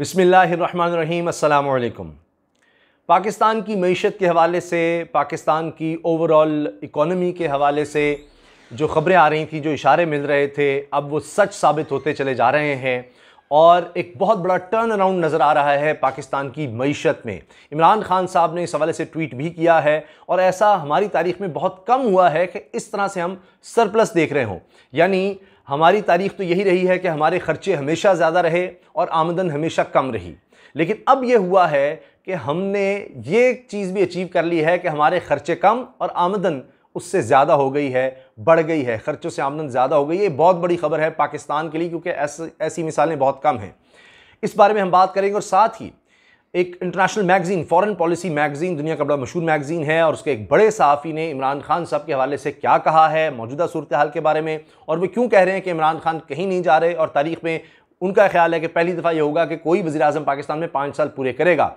बसमीम् अल्लाम पाकिस्तान की मीशत के हवाले से पाकिस्तान की ओवरऑल इकॉनमी के हवाले से जो ख़बरें आ रही थी जो इशारे मिल रहे थे अब वो सच साबित होते चले जा रहे हैं और एक बहुत बड़ा टर्न अराउंड नज़र आ रहा है पाकिस्तान की मीशत में इमरान खान साहब ने इस हवाले से ट्वीट भी किया है और ऐसा हमारी तारीख में बहुत कम हुआ है कि इस तरह से हम सरप्लस देख रहे हों यानी हमारी तारीख तो यही रही है कि हमारे ख़र्चे हमेशा ज़्यादा रहे और आमदन हमेशा कम रही लेकिन अब ये हुआ है कि हमने ये चीज़ भी अचीव कर ली है कि हमारे ख़र्चे कम और आमदन उससे ज़्यादा हो गई है बढ़ गई है ख़र्चों से आमदन ज़्यादा हो गई है बहुत बड़ी खबर है पाकिस्तान के लिए क्योंकि ऐसी मिसालें बहुत कम हैं इस बारे में हम बात करेंगे और साथ ही एक international magazine foreign policy magazine दुनिया का बड़ा मशहूर मैगज़ीन है और उसके एक बड़े सहाफ़ी ने इमरान खान साहब के हवाले से क्या कहा है मौजूदा सूरत हाल के बारे में और वो क्यों कह रहे हैं कि इमरान खान कहीं नहीं जा रहे और तारीख में उनका ख्याल है कि पहली दफ़ा ये होगा कि कोई वजी अजम पाकिस्तान में पाँच साल पूरे करेगा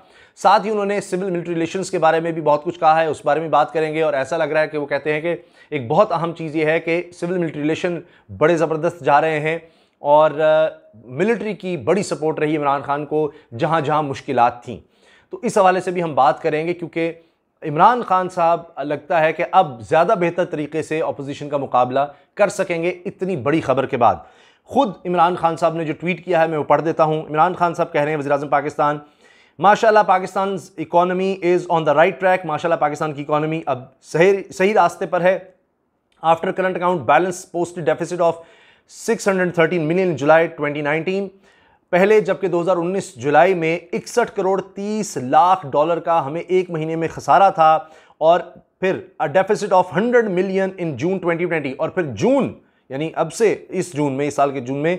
साथ ही उन्होंने सिविल मिलिट्री रिलेशन के बारे में भी बहुत कुछ कहा है उस बारे में बात करेंगे और ऐसा लग रहा है कि वो कहते हैं कि एक बहुत अहम चीज़ ये है कि सिविल मिलिट्री रिलेशन बड़े ज़बरदस्त जा रहे हैं और मिलिट्री की बड़ी सपोर्ट रही इमरान खान को जहाँ जहाँ मुश्किल थी तो इस हवाले से भी हम बात करेंगे क्योंकि इमरान खान साहब लगता है कि अब ज़्यादा बेहतर तरीके से अपोजिशन का मुकाबला कर सकेंगे इतनी बड़ी खबर के बाद ख़ुद इमरान खान साहब ने जो ट्वीट किया है मैं वो पढ़ देता हूँ इमरान खान साहब कह रहे हैं वजी पाकिस्तान माशाल्लाह Pakistan economy is on the right track माशाल्लाह पाकिस्तान की इकानमी अब सही सही रास्ते पर है after current account balance post deficit of 613 million July 2019 पहले जबकि 2019 जुलाई में इकसठ करोड़ 30 लाख डॉलर का हमें एक महीने में खसारा था और फिर a deficit of 100 million in June 2020 और फिर जून यानी अब से इस जून में इस साल के जून में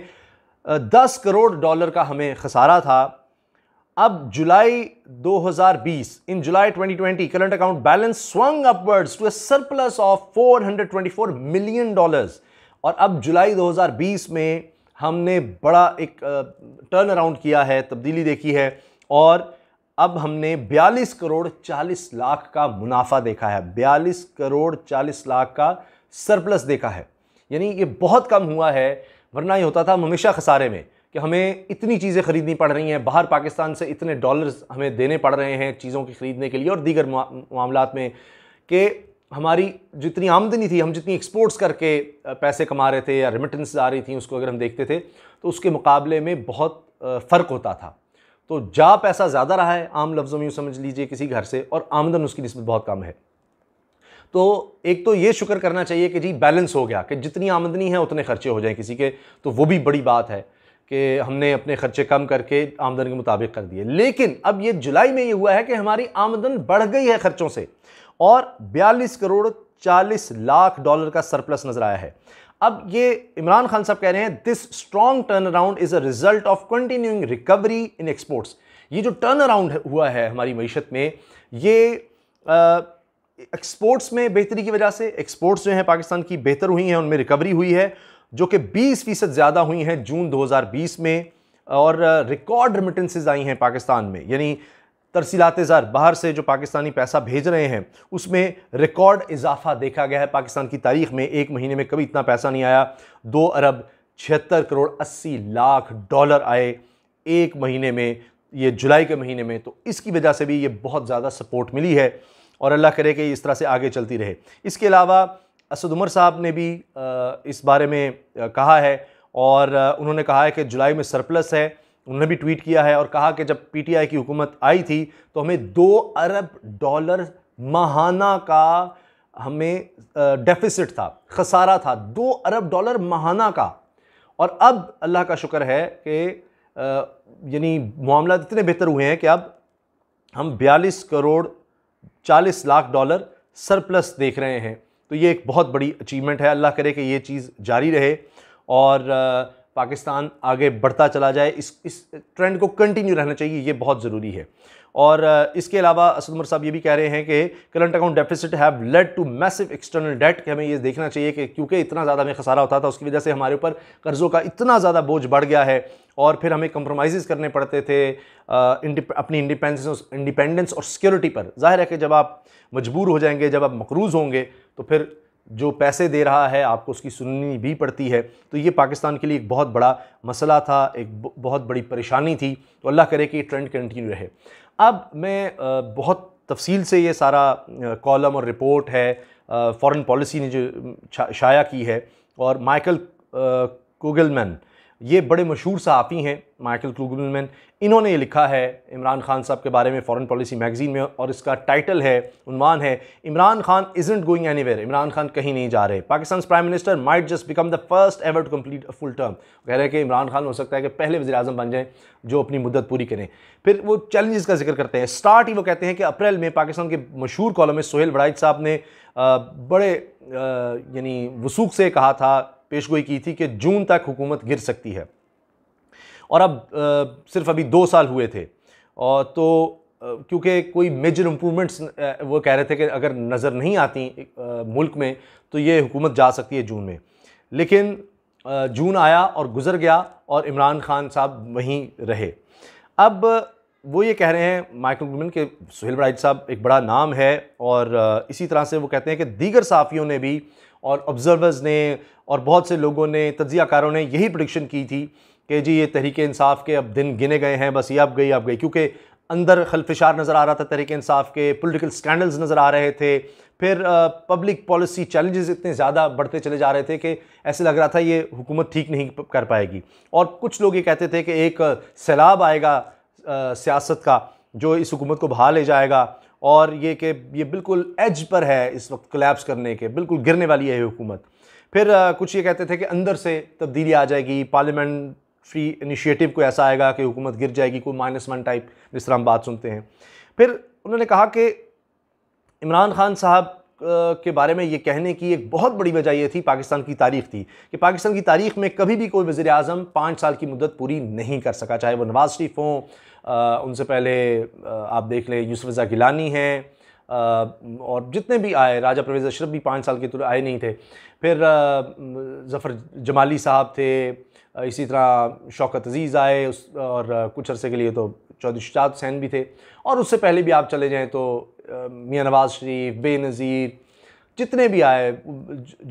10 करोड़ डॉलर का हमें खसारा था अब July 2020 in July 2020 current account balance swung upwards to a surplus of 424 million dollars और अब जुलाई 2020 में हमने बड़ा एक टर्न अराउंड किया है तब्दीली देखी है और अब हमने 42 करोड़ 40 लाख का मुनाफा देखा है 42 करोड़ 40 लाख का सरप्लस देखा है यानी ये बहुत कम हुआ है वरना ये होता था हम हमेशा खसारे में कि हमें इतनी चीज़ें खरीदनी पड़ रही हैं बाहर पाकिस्तान से इतने डॉलर्स हमें देने पड़ रहे हैं चीज़ों की खरीदने के लिए और दीगर मामला में कि हमारी जितनी आमदनी थी हम जितनी एक्सपोर्ट्स करके पैसे कमा रहे थे या रिमिटेंस आ रही थी उसको अगर हम देखते थे तो उसके मुकाबले में बहुत फ़र्क होता था तो जा पैसा ज़्यादा रहा है आम लफ्ज़ों में यूँ समझ लीजिए किसी घर से और आमदन उसकी नस्बत बहुत कम है तो एक तो ये शुक्र करना चाहिए कि जी बैलेंस हो गया कि जितनी आमदनी है उतने खर्चे हो जाए किसी के तो वो भी बड़ी बात है कि हमने अपने खर्चे कम करके आमदन के मुताबिक कर दिए लेकिन अब ये जुलाई में ये हुआ है कि हमारी आमदन बढ़ गई है खर्चों से और 42 करोड़ 40 लाख डॉलर का सरप्लस नजर आया है अब ये इमरान खान साहब कह रहे हैं this strong turn around is a result of continuing recovery in exports ये जो टर्न अराउंड हुआ है हमारी मीशत में ये एक्सपोर्ट्स में बेहतरी की वजह से एक्सपोर्ट्स जो हैं पाकिस्तान की बेहतर हुई हैं उनमें रिकवरी हुई है जो कि 20 फीसद ज़्यादा हुई हैं जून 2020 में और रिकॉर्ड रिमिटेंसेज आई हैं पाकिस्तान में यानी तरसीलात ज़र बाहर से जो पाकिस्तानी पैसा भेज रहे हैं उसमें रिकॉर्ड इजाफा देखा गया है पाकिस्तान की तारीख में एक महीने में कभी इतना पैसा नहीं आया दो अरब छिहत्तर करोड़ अस्सी लाख डॉलर आए एक महीने में ये जुलाई के महीने में तो इसकी वजह से भी ये बहुत ज़्यादा सपोर्ट मिली है और अल्लाह करे कि इस तरह से आगे चलती रहे इसके अलावा असद उमर साहब ने भी इस बारे में कहा है और उन्होंने कहा है कि जुलाई में सरप्लस है उन्होंने भी ट्वीट किया है और कहा कि जब पीटीआई की हुकूमत आई थी तो हमें दो अरब डॉलर माहाना का हमें डेफिसिट था खसारा था दो अरब डॉलर माहाना का और अब अल्लाह का शुक्र है कि यानी मामला इतने बेहतर हुए हैं कि अब हम 42 करोड़ 40 लाख डॉलर सरप्लस देख रहे हैं तो ये एक बहुत बड़ी अचीवमेंट है अल्लाह करे कि ये चीज़ जारी रहे और पाकिस्तान आगे बढ़ता चला जाए इस इस ट्रेंड को कंटिन्यू रहना चाहिए ये बहुत ज़रूरी है और इसके अलावा असद उमर साहब ये भी कह रहे हैं कि current account deficit have led to massive external debt कि हमें ये देखना चाहिए कि क्योंकि इतना ज़्यादा हमें खसारा होता था उसकी वजह से हमारे ऊपर कर्ज़ों का इतना ज़्यादा बोझ बढ़ गया है और फिर हमें कंप्रोमाइज़ करने पड़ते थे अपनी इंडिपेंडेंस इंडिपेंडेंस और सिक्योरिटी पर जाहिर है कि जब आप मजबूर हो जाएंगे जब आप मकरूज़ होंगे तो फिर जो पैसे दे रहा है आपको उसकी सुननी भी पड़ती है तो ये पाकिस्तान के लिए एक बहुत बड़ा मसला था एक बहुत बड़ी परेशानी थी तो अल्लाह करे कि ये ट्रेंड कंटिन्यू रहे अब मैं बहुत तफसील से ये सारा कॉलम और रिपोर्ट है फॉरेन पॉलिसी ने जो शाया की है और माइकल कोगलमैन ये बड़े मशहूर सहाफ़ी हैं माइकल क्लूगमैन इन्होंने ये लिखा है इमरान खान साहब के बारे में फॉरेन पॉलिसी मैगज़ीन में और इसका टाइटल है उनवान है Imran Khan isn't going anywhere Imran Khan कहीं नहीं जा रहे Pakistan prime minister might just become the first ever to complete a full term कह रहे हैं कि इमरान खान हो सकता है कि पहले वजी अजम बन जाएँ जो अपनी मुद्दत पूरी करें फिर वो चैलेंजेस का जिक्र करते हैं स्टार्ट ही वो कहते हैं कि अप्रैल में पाकिस्तान के मशहूर कॉलम में सोहेल बड़ाइज साहब ने बड़े यानी वसूख से कहा था पेशगोई की थी कि जून तक हुकूमत गिर सकती है और अब आ, सिर्फ अभी दो साल हुए थे और तो क्योंकि कोई मेजर इम्प्रूवमेंट्स वो कह रहे थे कि अगर नज़र नहीं आती आ, मुल्क में तो ये हुकूमत जा सकती है जून में लेकिन आ, जून आया और गुज़र गया और इमरान खान साहब वहीं रहे अब वो ये कह रहे हैं माइकल गुडमैन के सुहेल बराइज साहब एक बड़ा नाम है और इसी तरह से वो कहते हैं कि दीगर साफ़ियों ने भी और ऑब्ज़र्वर्स ने और बहुत से लोगों ने तजियाकारों ने यही प्रडिक्शन की थी कि जी ये तहरीक इंसाफ के अब दिन गिने गए हैं बस ये अब गई अब गई क्योंकि अंदर खलफिशार नज़र आ रहा था तहरीक इंसाफ के पॉलिटिकल स्कैंडल्स नज़र आ रहे थे फिर पब्लिक पॉलिसी चैलेंजेस इतने ज़्यादा बढ़ते चले जा रहे थे कि ऐसे लग रहा था ये हुकूमत ठीक नहीं कर पाएगी और कुछ लोग ये कहते थे कि एक सैलाब आएगा सियासत का जो इस हुकूमत को बहा ले जाएगा और ये कि ये बिल्कुल एज पर है इस वक्त कोलैप्स करने के बिल्कुल गिरने वाली है हुकूमत फिर आ, कुछ ये कहते थे कि अंदर से तब्दीली आ जाएगी पार्लियामेंट फ्री इनिशिएटिव को ऐसा आएगा कि हुकूमत गिर जाएगी कोई माइनस वन टाइप जिस तरह हम बात सुनते हैं फिर उन्होंने कहा कि इमरान खान साहब के बारे में ये कहने की एक बहुत बड़ी वजह यह थी पाकिस्तान की तारीख थी कि पाकिस्तान की तारीख में कभी भी कोई वज़ी अजम पाँच साल की मदद पूरी नहीं कर सका चाहे वह नवाज़ शरीफ हों उनसे पहले आप देख लें यूसुफ रज़ा गिलानी हैं और जितने भी आए राजा परवेज़ अशरफ भी पाँच साल के तो आए नहीं थे फिर जफ़र जमाली साहब थे इसी तरह शौकत अजीज़ आए उस और कुछ अरसे के लिए तो चौधरीशाद हुसैन भी थे और उससे पहले भी आप चले जाएँ तो मियाँ नवाज़ शरीफ बेनज़ीर जितने भी आए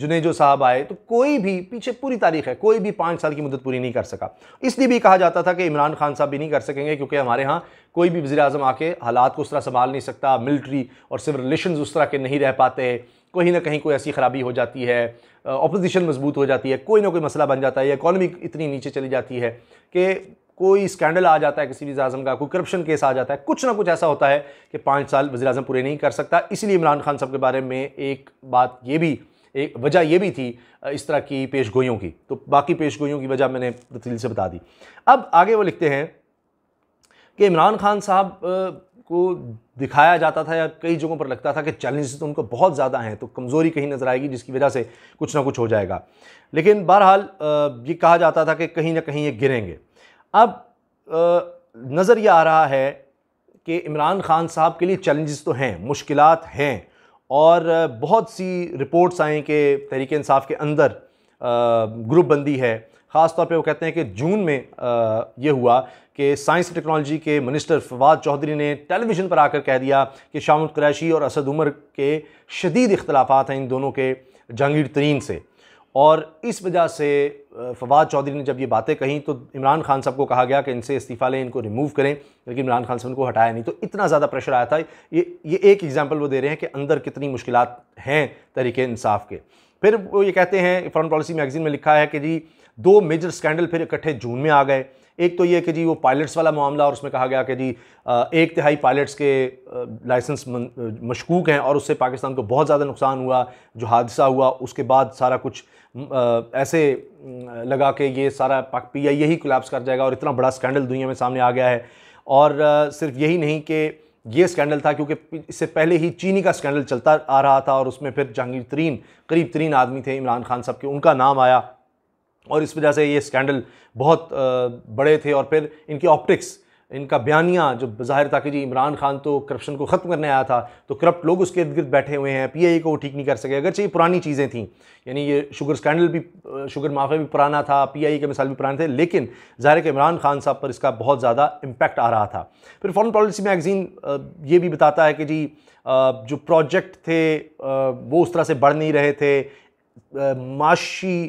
जुनेजो साहब आए तो कोई भी पीछे पूरी तारीख है कोई भी पाँच साल की मदद पूरी नहीं कर सका इसलिए भी कहा जाता था कि इमरान खान साहब भी नहीं कर सकेंगे क्योंकि हमारे यहाँ कोई भी वजी अजम आके हालात को उस तरह संभाल नहीं सकता मिलिट्री और सिविल रिलेशन उस तरह के नहीं रह पाते कहीं ना कहीं कोई ऐसी ख़राबी हो जाती है अपोजिशन मजबूत हो जाती है कोई ना कोई मसला बन जाता है इकानमी इतनी नीचे चली जाती है कि कोई स्कैंडल आ जाता है किसी वजी अजम का कोई करप्शन केस आ जाता है कुछ ना कुछ ऐसा होता है कि पाँच साल वजी अजम पूरे नहीं कर सकता इसलिए इमरान खान साहब के बारे में एक बात ये भी एक वजह यह भी थी इस तरह की पेश गोइयों की तो बाकी पेश गोइयों की वजह मैंने तफी से बता दी अब आगे वो लिखते हैं कि इमरान खान साहब को दिखाया जाता था या कई जगहों पर लगता था कि चैलेंजेस तो उनको बहुत ज़्यादा हैं तो कमज़ोरी कहीं नज़र आएगी जिसकी वजह से कुछ ना कुछ हो जाएगा लेकिन बहरहाल ये कहा जाता था कि कहीं ना कहीं ये गिरेंगे अब नज़र ये आ रहा है कि इमरान ख़ान साहब के लिए चैलेंजेस तो हैं मुश्किल हैं और बहुत सी रिपोर्ट्स आएँ कि तहरीक इंसाफ के अंदर ग्रुप बंदी है ख़ास तौर पर वो कहते हैं कि जून में आ, ये हुआ कि साइंस एंड टेक्नोलॉजी के मिनिस्टर फवाद चौधरी ने टेलीविज़न पर आकर कह दिया कि शामुद क्रैशी और असद उमर के शदीद इख्तलाफात हैं इन दोनों के जहांगीर तरीन से और इस वजह से फवाद चौधरी ने जब ये बातें कहीं तो इमरान खान साहब को कहा गया कि इनसे इस्तीफ़ा लें इनको रिमूव करें लेकिन इमरान खान साहब इनको हटाया नहीं तो इतना ज़्यादा प्रेशर आया था ये ये एक एग्ज़ाम्पल वो दे रहे हैं कि अंदर कितनी मुश्किल हैं तरीके इंसाफ के फिर वो ये कहते हैं फॉरन पॉलिसी मैगजीन में लिखा है कि जी दो मेजर स्कैंडल फिर इकट्ठे जून में आ गए एक तो ये कि जी वो पायलट्स वाला मामला और उसमें कहा गया कि जी एक तिहाई पायलट्स के लाइसेंस मशकूक हैं और उससे पाकिस्तान को बहुत ज़्यादा नुकसान हुआ जो हादसा हुआ उसके बाद सारा कुछ ऐसे लगा कि ये सारा पी आई यही कोलेप्स कर जाएगा और इतना बड़ा स्कैंडल दुनिया में सामने आ गया है और सिर्फ यही नहीं कि ये स्कैंडल था क्योंकि इससे पहले ही चीनी का स्कैंडल चलता आ रहा था और उसमें फिर जहांगीर तरीन करीब तरीन आदमी थे इमरान खान साहब के उनका नाम आया और इस वजह से ये स्कैंडल बहुत बड़े थे और फिर इनकी ऑप्टिक्स इनका बयानिया जो ज़ाहिर था कि जी इमरान खान तो करप्शन को ख़त्म करने आया था तो करप्ट लोग उसके इर्द गिर्द बैठे हुए हैं पी को वो ठीक नहीं कर सके अगरचे ये पुरानी चीज़ें थी यानी ये शुगर स्कैंडल भी शुगर माफिया भी पुराना था पीआई के मिसाल भी पुराने थे लेकिन ज़ाहिर के इमरान खान साहब पर इसका बहुत ज़्यादा इम्पैक्ट आ रहा था फिर फॉरन पॉलिसी मैगज़ीन ये भी बताता है कि जी जो प्रोजेक्ट थे वो उस तरह से बढ़ नहीं रहे थे माशी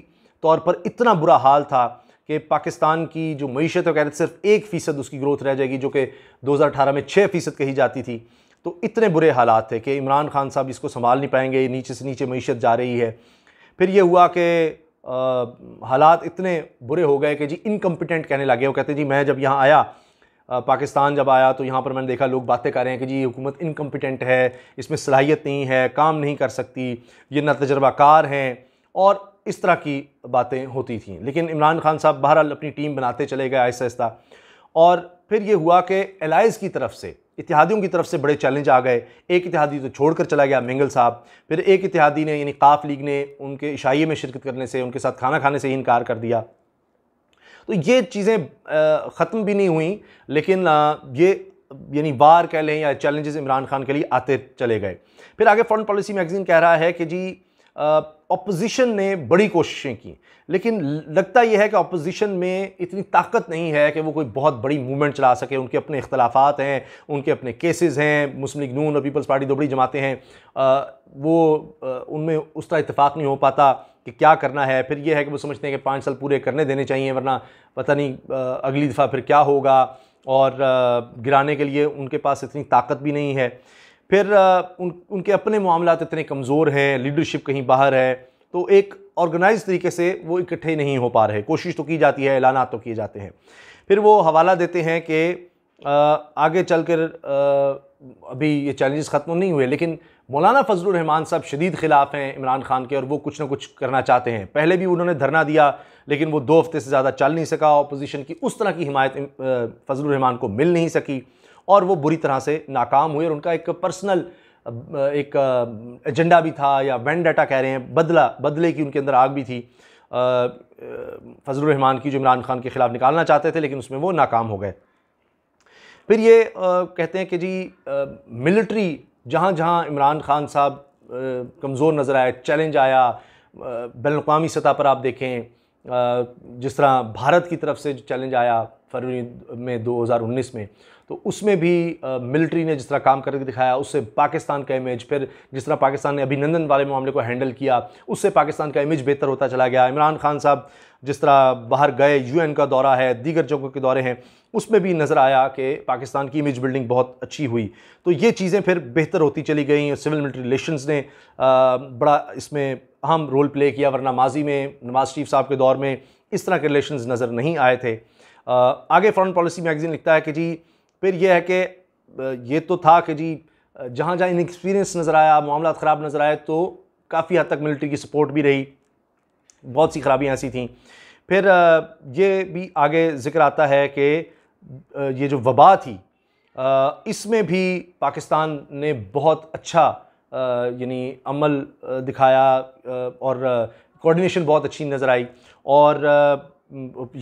तौर पर इतना बुरा हाल था कि पाकिस्तान की जो मीशत वगैरह सिर्फ एक फ़ीसद उसकी ग्रोथ रह जाएगी जो कि 2018 में छः फ़ीसद कही जाती थी तो इतने बुरे हालात थे कि इमरान खान साहब इसको संभाल नहीं पाएंगे नीचे से नीचे मीशत जा रही है फिर ये हुआ कि हालात इतने बुरे हो गए कि जी इनकम्पिटेंट कहने लगे वो कहते जी मैं जब यहाँ आया पाकिस्तान जब आया तो यहाँ पर मैंने देखा लोग बातें कर रहे हैं कि जी हुकूमत इनकम्पिटेंट है इसमें सलाहियत नहीं है काम नहीं कर सकती ये ना तजर्बाकार हैं और इस तरह की बातें होती थी लेकिन इमरान खान साहब बहरहाल अपनी टीम बनाते चले गए आहिस्ता आहिस्ता और फिर ये हुआ कि एलाइज की तरफ से इतिहादियों की तरफ से बड़े चैलेंज आ गए एक इतिहादी तो छोड़कर चला गया मेंगल साहब फिर एक इतिहादी ने यानी काफ लीग ने उनके इशाइये में शिरकत करने से उनके साथ खाना खाने से ही इनकार कर दिया तो ये चीज़ें ख़त्म भी नहीं हुई लेकिन ये यानी वार कह लें या चैलेंजेस इमरान खान के लिए आते चले गए फिर आगे फॉरन पॉलिसी मैगज़ीन कह रहा है कि जी ऑपोजिशन ने बड़ी कोशिशें की लेकिन लगता यह है कि अपोजिशन में इतनी ताकत नहीं है कि वो कोई बहुत बड़ी मूवमेंट चला सके उनके अपने इख्तलाफात हैं उनके अपने केसेस हैं मुस्लिम लीग नून और पीपल्स पार्टी दो बड़ी जमाते हैं आ, वो आ, उनमें उस तरह इतफाक़ नहीं हो पाता कि क्या करना है फिर यह है कि वो समझते हैं कि पाँच साल पूरे करने देने चाहिए वरना पता नहीं आ, अगली दफ़ा फिर क्या होगा और गिराने के लिए उनके पास इतनी ताकत भी नहीं है फिर उन उनके अपने मामला इतने कमज़ोर हैं लीडरशिप कहीं बाहर है तो एक ऑर्गेनाइज तरीके से वो इकट्ठे नहीं हो पा रहे कोशिश तो की जाती है ऐलाना तो किए जाते हैं फिर वो हवाला देते हैं कि आगे चल कर अभी ये चैलेंजेस ख़त्म तो नहीं हुए लेकिन मौलाना फजल रहमान साहब शदीद खिलाफ हैं इमरान खान के और वो कुछ ना कुछ करना चाहते हैं पहले भी उन्होंने धरना दिया लेकिन वो दो हफ्ते से ज़्यादा चल नहीं सका अपोजिशन की उस तरह की हिमायत फजल रहमान को मिल नहीं सकी और वो बुरी तरह से नाकाम हुए और उनका एक पर्सनल एक एजेंडा भी था या वैन डाटा कह रहे हैं बदला बदले की उनके अंदर आग भी थी फजल रहमान की जो इमरान खान के ख़िलाफ़ निकालना चाहते थे लेकिन उसमें वो नाकाम हो गए फिर ये आ, कहते हैं कि जी मिलिट्री जहाँ जहाँ इमरान खान साहब कमज़ोर नज़र आए चैलेंज आया बैन अवी सतह पर आप देखें आ, जिस तरह भारत की तरफ से चैलेंज आया फरवरी में 2019 में तो उसमें भी मिलिट्री ने जिस तरह काम करके दिखाया उससे पाकिस्तान का इमेज फिर जिस तरह पाकिस्तान ने अभिनंदन वाले मामले को हैंडल किया उससे पाकिस्तान का इमेज बेहतर होता चला गया इमरान खान साहब जिस तरह बाहर गए यूएन का दौरा है दीगर जगहों के दौरे हैं उसमें भी नज़र आया कि पाकिस्तान की इमेज बिल्डिंग बहुत अच्छी हुई तो ये चीज़ें फिर बेहतर होती चली गई और सिविल मिलिट्री रिलेशन ने बड़ा इसमें अहम रोल प्ले किया वरना माजी में नवाज शरीफ साहब के दौर में इस तरह के रिलेशन नज़र नहीं आए थे आगे फॉरन पॉलिसी मैगज़ीन लिखता है कि जी फिर यह है कि ये तो था कि जी जहाँ जहाँ इनएक्सपीरियंस नज़र आया मामला ख़राब नज़र आए तो काफ़ी हद तक मिलिट्री की सपोर्ट भी रही बहुत सी खराबियाँ ऐसी थीं फिर ये भी आगे ज़िक्र आता है कि ये जो वबा थी इसमें भी पाकिस्तान ने बहुत अच्छा यानी अमल दिखाया और कोऑर्डिनेशन बहुत अच्छी नज़र आई और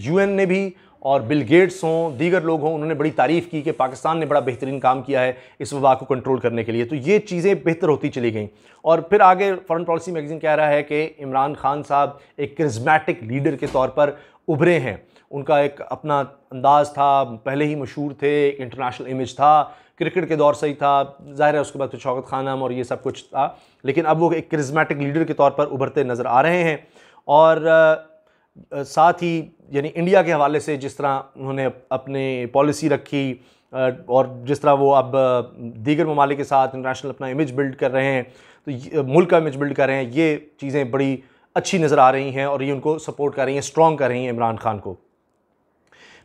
यूएन ने भी और बिल गेट्स हों दीगर लोग हों उन्होंने बड़ी तारीफ़ की कि पाकिस्तान ने बड़ा बेहतरीन काम किया है इस वबा को कंट्रोल करने के लिए तो ये चीज़ें बेहतर होती चली गई और फिर आगे फॉरेन पॉलिसी मैगज़ीन कह रहा है कि इमरान खान साहब एक क्रिजमेटिक लीडर के तौर पर उभरे हैं उनका एक अपना अंदाज़ था पहले ही मशहूर थे इंटरनेशनल इमेज था क्रिकेट के दौर से ही था जाहिर है उसके बाद फिर शौकत खानम और ये सब कुछ था लेकिन अब वो एक क्रिजमेटिक लीडर के तौर पर उभरते नज़र आ रहे हैं और साथ ही यानी इंडिया के हवाले से जिस तरह उन्होंने अपने पॉलिसी रखी और जिस तरह वो अब दीगर ममालिक के साथ इंटरनेशनल अपना इमेज बिल्ड कर रहे हैं तो मुल्क का इमेज बिल्ड कर रहे हैं ये चीज़ें बड़ी अच्छी नज़र आ रही हैं और ये उनको सपोर्ट कर रही हैं स्ट्रॉन्ग कर रही हैं इमरान खान को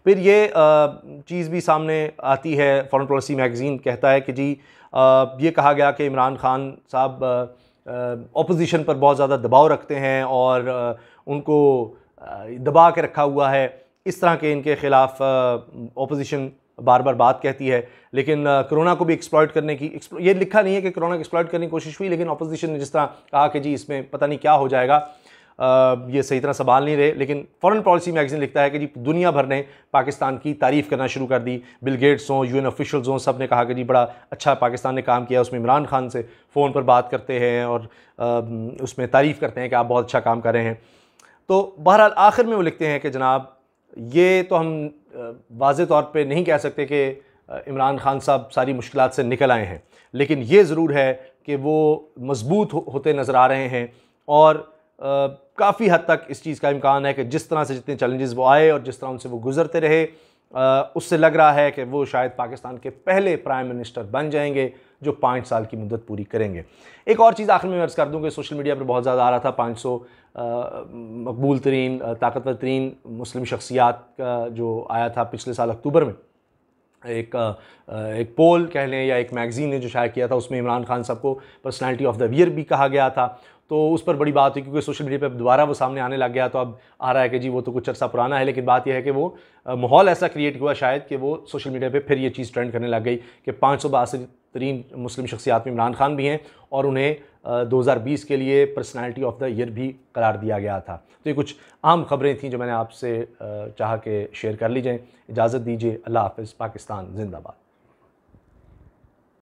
फिर ये चीज़ भी सामने आती है फॉरेन पॉलिसी मैगज़ीन कहता है कि जी ये कहा गया कि इमरान खान साहब अपोजिशन पर बहुत ज़्यादा दबाव रखते हैं और उनको दबा के रखा हुआ है इस तरह के इनके ख़िलाफ़ अपोजिशन बार बार बात कहती है लेकिन कोरोना को भी एक्सप्लॉयट करने की ये लिखा नहीं है कि कोरोना को एक्सप्लॉयट करने की कोशिश हुई लेकिन अपोजिशन ने जिस तरह कहा कि जी इसमें पता नहीं क्या हो जाएगा आ, ये सही तरह संभाल नहीं रहे लेकिन फॉरेन पॉलिसी मैगजीन लिखता है कि जी दुनिया भर ने पाकिस्तान की तारीफ़ करना शुरू कर दी बिल गेट्स हों यू एन ऑफिशल्स हों सब ने कहा कि जी बड़ा अच्छा पाकिस्तान ने काम किया उसमें इमरान खान से फ़ोन पर बात करते हैं और आ, उसमें तारीफ़ करते हैं कि आप बहुत अच्छा काम कर रहे हैं तो बहरहाल आखिर में वो लिखते हैं कि जनाब ये तो हम वाज तौर पर नहीं कह सकते कि इमरान खान साहब सारी मुश्किल से निकल आए हैं लेकिन ये ज़रूर है कि वो मजबूत हो, होते नज़र आ रहे हैं और काफ़ी हद तक इस चीज़ का इम्कान है कि जिस तरह से जितने चैलेंजेस वो आए और जिस तरह उनसे वो गुज़रते रहे उससे लग रहा है कि वो शायद पाकिस्तान के पहले प्राइम मिनिस्टर बन जाएंगे जो पाँच साल की मुद्दत पूरी करेंगे एक और चीज़ आखिर में अर्ज़ कर दूँ कि सोशल मीडिया पर बहुत ज़्यादा आ रहा था पाँच सौ मकबूल तरीन ताकतवर तरीन मुस्लिम शख्सियात का जो आया था पिछले साल अक्टूबर में एक एक पोल कह लें या एक मैगज़ीन ने जो शायद किया था उसमें इमरान खान साहब को पर्सनैलिटी ऑफ द ईयर भी कहा गया था तो उस पर बड़ी बात हुई क्योंकि सोशल मीडिया पर दोबारा वो सामने आने लग गया तो अब आ रहा है कि जी वो तो कुछ अर्सा पुराना है लेकिन बात यह है कि वो माहौल ऐसा क्रिएट हुआ शायद कि वो सोशल मीडिया पर फिर ये चीज़ ट्रेंड करने लग गई कि पाँच सौ बासठ तरीन मुस्लिम शख्सियात में इमरान खान भी हैं और उन्हें 2020 के लिए पर्सनालिटी ऑफ द ईयर भी करार दिया गया था तो ये कुछ आम खबरें थी जो मैंने आपसे चाह के शेयर कर ली जाएँ इजाज़त दीजिए अल्लाह हाफ़ पाकिस्तान जिंदाबाद